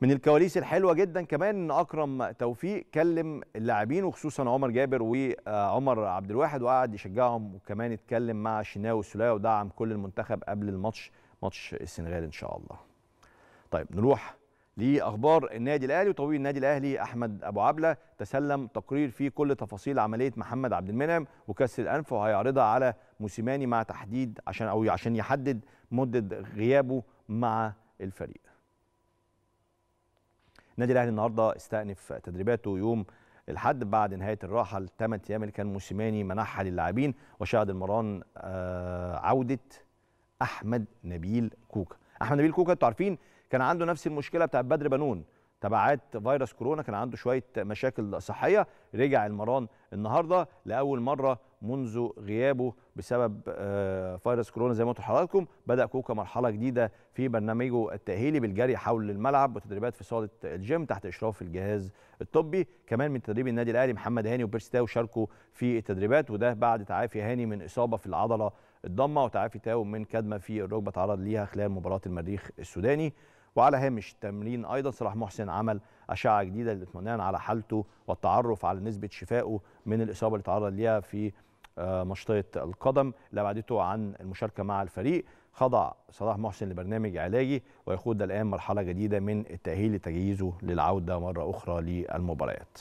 من الكواليس الحلوه جدا كمان ان اكرم توفيق كلم اللاعبين وخصوصا عمر جابر وعمر عبد الواحد وقعد يشجعهم وكمان اتكلم مع شناوي والسوليه ودعم كل المنتخب قبل الماتش ماتش السنغال ان شاء الله. طيب نروح لاخبار النادي الاهلي وطبيب النادي الاهلي احمد ابو عبله تسلم تقرير فيه كل تفاصيل عمليه محمد عبد المنعم وكسر الانف وهيعرضها على موسيماني مع تحديد عشان او عشان يحدد مده غيابه مع الفريق. النادي الاهلي النهارده استأنف تدريباته يوم الحد بعد نهايه الراحه الثمان ايام اللي كان موسيماني منحها للاعبين وشهد المران آه، عوده احمد نبيل كوكا احمد نبيل كوكا انتوا عارفين كان عنده نفس المشكله بتاعت بدر بنون تبعات فيروس كورونا كان عنده شويه مشاكل صحيه رجع المران النهارده لاول مره منذ غيابه بسبب آه، فيروس كورونا زي ما قلت لحضراتكم بدا كوكا مرحله جديده في برنامجه التاهيلي بالجري حول الملعب وتدريبات في صاله الجيم تحت اشراف الجهاز الطبي كمان من تدريب النادي الاهلي محمد هاني وبيرسي تاو شاركوا في التدريبات وده بعد تعافي هاني من اصابه في العضله الضمه وتعافي تاو من كدمه في الركبه تعرض ليها خلال مباراه المريخ السوداني وعلى هامش التمرين ايضا صلاح محسن عمل اشعه جديده للاطمئنان على حالته والتعرف على نسبه شفائه من الاصابه اللي تعرض ليها في آه، مشطيه القدم اللي ابعدته عن المشاركه مع الفريق خضع صلاح محسن لبرنامج علاجي ويخوض الان مرحله جديده من التاهيل لتجهيزه للعوده مره اخرى للمباريات